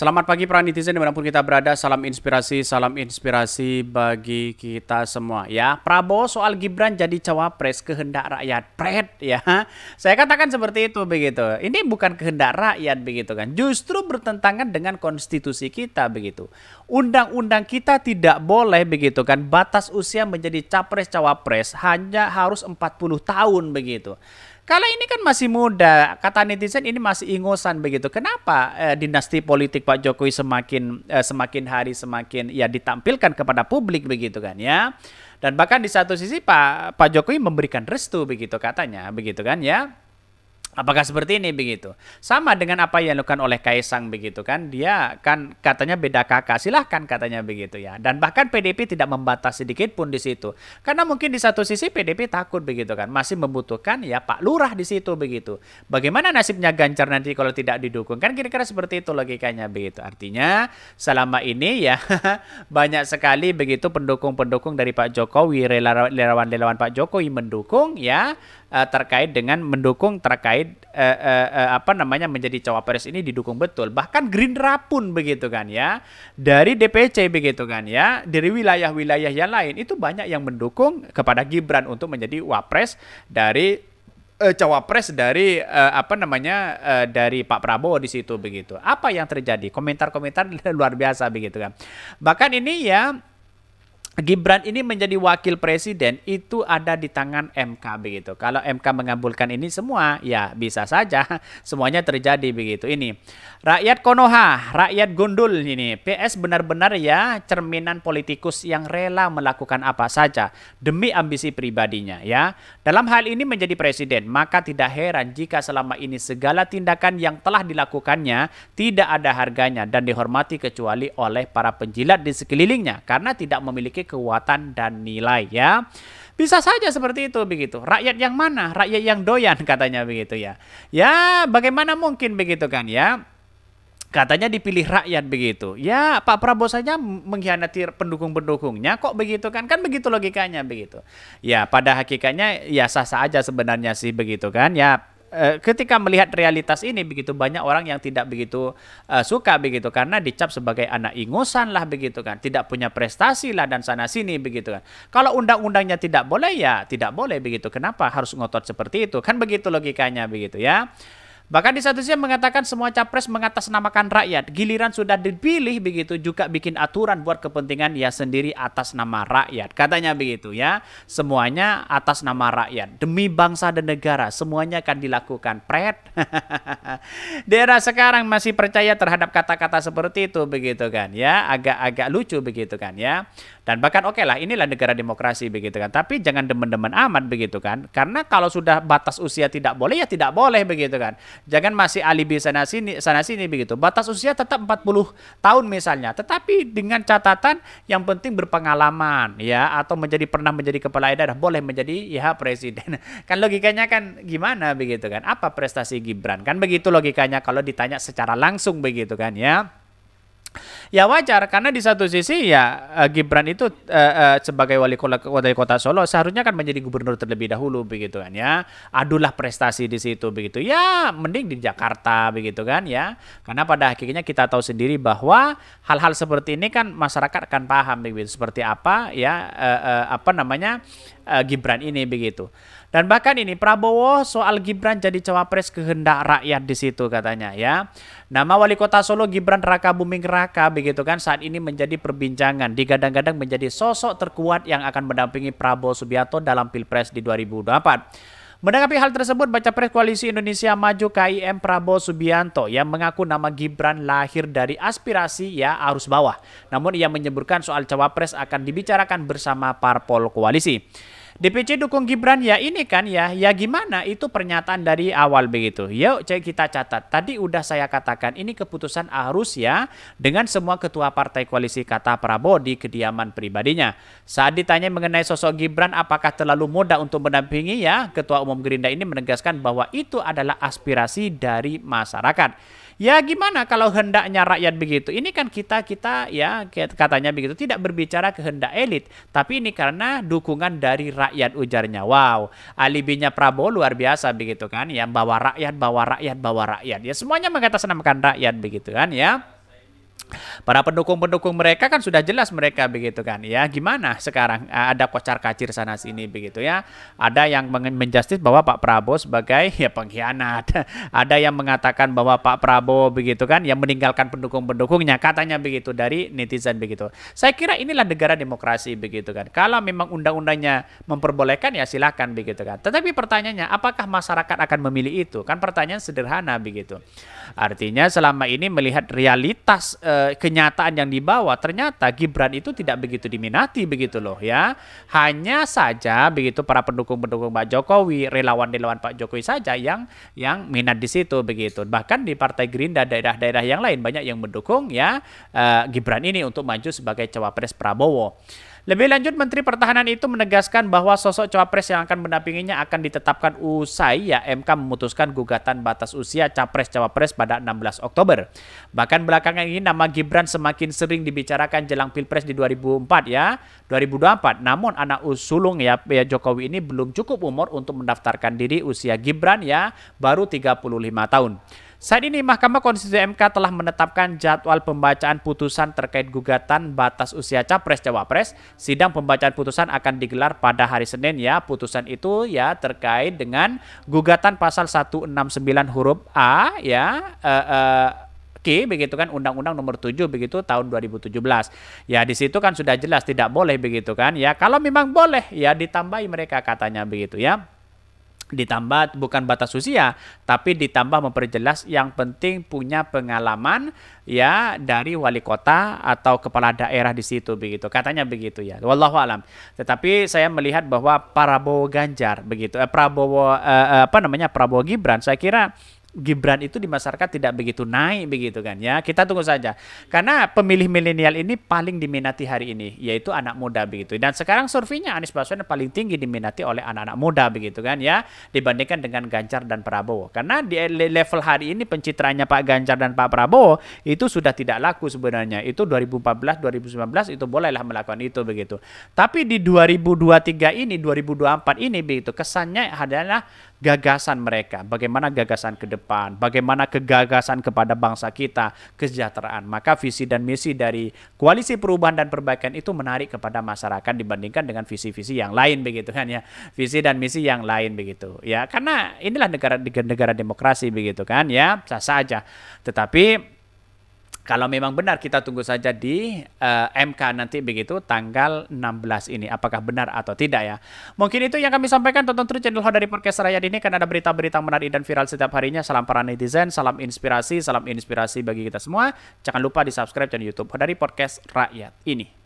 Selamat pagi para netizen dimanapun kita berada. Salam inspirasi, salam inspirasi bagi kita semua ya. Prabowo soal Gibran jadi cawapres kehendak rakyat. Pret ya. Saya katakan seperti itu begitu. Ini bukan kehendak rakyat begitu kan. Justru bertentangan dengan konstitusi kita begitu. Undang-undang kita tidak boleh begitu kan. Batas usia menjadi capres cawapres hanya harus 40 tahun begitu. Kalau ini kan masih muda, kata netizen ini masih ingusan begitu. Kenapa eh, dinasti politik Pak Jokowi semakin eh, semakin hari semakin ya ditampilkan kepada publik begitu kan ya? Dan bahkan di satu sisi Pak Pak Jokowi memberikan restu begitu katanya, begitu kan ya? Apakah seperti ini begitu? Sama dengan apa yang dilakukan oleh Kaisang begitu kan? Dia kan katanya beda kakak, silahkan katanya begitu ya. Dan bahkan PDP tidak membatasi sedikit pun di situ. Karena mungkin di satu sisi PDP takut begitu kan, masih membutuhkan ya Pak Lurah di situ begitu. Bagaimana nasibnya Ganjar nanti kalau tidak didukung? Kan kira-kira seperti itu logikanya begitu. Artinya selama ini ya banyak sekali begitu pendukung-pendukung dari Pak Jokowi, relawan-relawan Pak Jokowi mendukung ya uh, terkait dengan mendukung terkait uh, uh, uh, apa namanya menjadi cawapres ini didukung betul. Bahkan Gerindra pun begitu kan ya. Dari DPC begitu kan ya, dari wilayah-wilayah yang lain itu banyak yang mendukung kepada Gibran untuk menjadi wapres dari uh, cawapres dari uh, apa namanya uh, dari Pak Prabowo di situ begitu. Apa yang terjadi? Komentar-komentar luar biasa begitu kan. Bahkan ini ya Gibran ini menjadi wakil presiden itu ada di tangan MK begitu. Kalau MK mengabulkan ini semua, ya bisa saja semuanya terjadi begitu. Ini rakyat Konoha, rakyat Gundul ini PS benar-benar ya cerminan politikus yang rela melakukan apa saja demi ambisi pribadinya ya. Dalam hal ini menjadi presiden, maka tidak heran jika selama ini segala tindakan yang telah dilakukannya tidak ada harganya dan dihormati kecuali oleh para penjilat di sekelilingnya karena tidak memiliki kekuatan dan nilai ya. Bisa saja seperti itu begitu. Rakyat yang mana? Rakyat yang doyan katanya begitu ya. Ya, bagaimana mungkin begitu kan ya? Katanya dipilih rakyat begitu. Ya, Pak Prabowo saja mengkhianati pendukung-pendukungnya kok begitu kan? Kan begitu logikanya begitu. Ya, pada hakikatnya ya sah-sah aja sebenarnya sih begitu kan. Ya, Eh, ketika melihat realitas ini begitu banyak orang yang tidak begitu uh, suka begitu karena dicap sebagai anak ingusan lah begitu kan tidak punya prestasi lah dan sana sini begitu kan kalau undang-undangnya tidak boleh ya tidak boleh begitu kenapa harus ngotot seperti itu kan begitu logikanya begitu ya Bahkan di satu sisi mengatakan semua capres mengatasnamakan rakyat. Giliran sudah dipilih begitu juga bikin aturan buat kepentingan ya sendiri atas nama rakyat. Katanya begitu ya. Semuanya atas nama rakyat. Demi bangsa dan negara semuanya akan dilakukan. Pret. daerah sekarang masih percaya terhadap kata-kata seperti itu begitu kan ya. Agak-agak lucu begitu kan ya. Dan bahkan oke okay lah, inilah negara demokrasi begitu kan. Tapi jangan demen-demen amat begitu kan. Karena kalau sudah batas usia tidak boleh ya tidak boleh begitu kan. Jangan masih alibi sana sini sana sini begitu. Batas usia tetap 40 tahun misalnya, tetapi dengan catatan yang penting berpengalaman ya atau menjadi pernah menjadi kepala daerah boleh menjadi ya presiden. Kan logikanya kan gimana begitu kan? Apa prestasi Gibran? Kan begitu logikanya kalau ditanya secara langsung begitu kan ya ya wajar karena di satu sisi ya eh, Gibran itu uh, uh, sebagai wali kota, wali kota Solo seharusnya kan menjadi gubernur terlebih dahulu begitu kan ya. Adulah prestasi di situ begitu. Ya mending di Jakarta begitu kan ya. Karena pada akhirnya kita tahu sendiri bahwa hal-hal seperti ini kan masyarakat akan paham begitu seperti apa ya uh, uh, apa namanya uh, Gibran ini begitu. Dan bahkan ini Prabowo soal Gibran jadi cawapres kehendak rakyat di situ katanya ya. Nama wali kota Solo Gibran Raka Buming Raka begitu kan saat ini menjadi perbincangan. Digadang-gadang menjadi sosok terkuat yang akan mendampingi Prabowo Subianto dalam Pilpres di 2024. Menanggapi hal tersebut, Baca Pres Koalisi Indonesia Maju KIM Prabowo Subianto yang mengaku nama Gibran lahir dari aspirasi ya arus bawah. Namun ia menyebutkan soal cawapres akan dibicarakan bersama parpol koalisi. DPC dukung Gibran ya ini kan ya, ya gimana itu pernyataan dari awal begitu. Yuk cek kita catat, tadi udah saya katakan ini keputusan harus ya dengan semua ketua partai koalisi kata Prabowo di kediaman pribadinya. Saat ditanya mengenai sosok Gibran apakah terlalu mudah untuk mendampingi ya, Ketua Umum Gerindra ini menegaskan bahwa itu adalah aspirasi dari masyarakat. Ya gimana kalau hendaknya rakyat begitu? Ini kan kita kita ya katanya begitu tidak berbicara kehendak elit, tapi ini karena dukungan dari rakyat ujarnya. Wow, alibinya Prabowo luar biasa begitu kan? Ya bawa rakyat, bawa rakyat, bawa rakyat. Ya semuanya mengatasnamakan rakyat begitu kan ya. Para pendukung-pendukung mereka kan sudah jelas mereka begitu kan ya. Gimana sekarang ada kocar-kacir sana sini begitu ya. Ada yang menjustis bahwa Pak Prabowo sebagai ya pengkhianat. Ada yang mengatakan bahwa Pak Prabowo begitu kan yang meninggalkan pendukung-pendukungnya katanya begitu dari netizen begitu. Saya kira inilah negara demokrasi begitu kan. Kalau memang undang-undangnya memperbolehkan ya silahkan begitu kan. Tetapi pertanyaannya apakah masyarakat akan memilih itu? Kan pertanyaan sederhana begitu. Artinya selama ini melihat realitas e, kenyataan yang dibawa ternyata Gibran itu tidak begitu diminati begitu loh ya. Hanya saja begitu para pendukung-pendukung Pak Jokowi, relawan-relawan Pak Jokowi saja yang yang minat di situ begitu. Bahkan di Partai Gerindra daerah-daerah yang lain banyak yang mendukung ya e, Gibran ini untuk maju sebagai cawapres Prabowo. Lebih lanjut, Menteri Pertahanan itu menegaskan bahwa sosok cawapres yang akan mendampinginya akan ditetapkan usai ya MK memutuskan gugatan batas usia capres-cawapres pada 16 Oktober. Bahkan belakangan ini nama Gibran semakin sering dibicarakan jelang Pilpres di 2004 ya, 2024. Namun anak usulung ya, ya Jokowi ini belum cukup umur untuk mendaftarkan diri usia Gibran ya baru 35 tahun. Saat ini Mahkamah Konstitusi MK telah menetapkan jadwal pembacaan putusan terkait gugatan batas usia capres cawapres. Sidang pembacaan putusan akan digelar pada hari Senin ya. Putusan itu ya terkait dengan gugatan pasal 169 huruf A ya. Uh, eh, uh, eh, Oke, begitu kan Undang-Undang Nomor 7 begitu tahun 2017. Ya di situ kan sudah jelas tidak boleh begitu kan. Ya kalau memang boleh ya ditambahi mereka katanya begitu ya ditambah bukan batas usia tapi ditambah memperjelas yang penting punya pengalaman ya dari wali kota atau kepala daerah di situ begitu katanya begitu ya wallahu alam tetapi saya melihat bahwa Prabowo Ganjar begitu eh, Prabowo eh, eh apa namanya Prabowo Gibran saya kira Gibran itu di masyarakat tidak begitu naik begitu kan ya. Kita tunggu saja. Karena pemilih milenial ini paling diminati hari ini yaitu anak muda begitu. Dan sekarang surveinya Anies Baswedan paling tinggi diminati oleh anak-anak muda begitu kan ya dibandingkan dengan Ganjar dan Prabowo. Karena di level hari ini pencitraannya Pak Ganjar dan Pak Prabowo itu sudah tidak laku sebenarnya. Itu 2014 2019 itu bolehlah melakukan itu begitu. Tapi di 2023 ini 2024 ini begitu kesannya adalah gagasan mereka, bagaimana gagasan ke depan, bagaimana kegagasan kepada bangsa kita, kesejahteraan. Maka visi dan misi dari koalisi perubahan dan perbaikan itu menarik kepada masyarakat dibandingkan dengan visi-visi yang lain begitu kan ya. Visi dan misi yang lain begitu ya. Karena inilah negara negara demokrasi begitu kan ya, sah saja. Tetapi kalau memang benar kita tunggu saja di uh, eh, MK nanti begitu tanggal 16 ini apakah benar atau tidak ya. Mungkin itu yang kami sampaikan tonton terus channel Ho dari Podcast Rakyat ini karena ada berita-berita menarik dan viral setiap harinya. Salam para netizen, salam inspirasi, salam inspirasi bagi kita semua. Jangan lupa di-subscribe channel YouTube Ho dari Podcast Rakyat ini.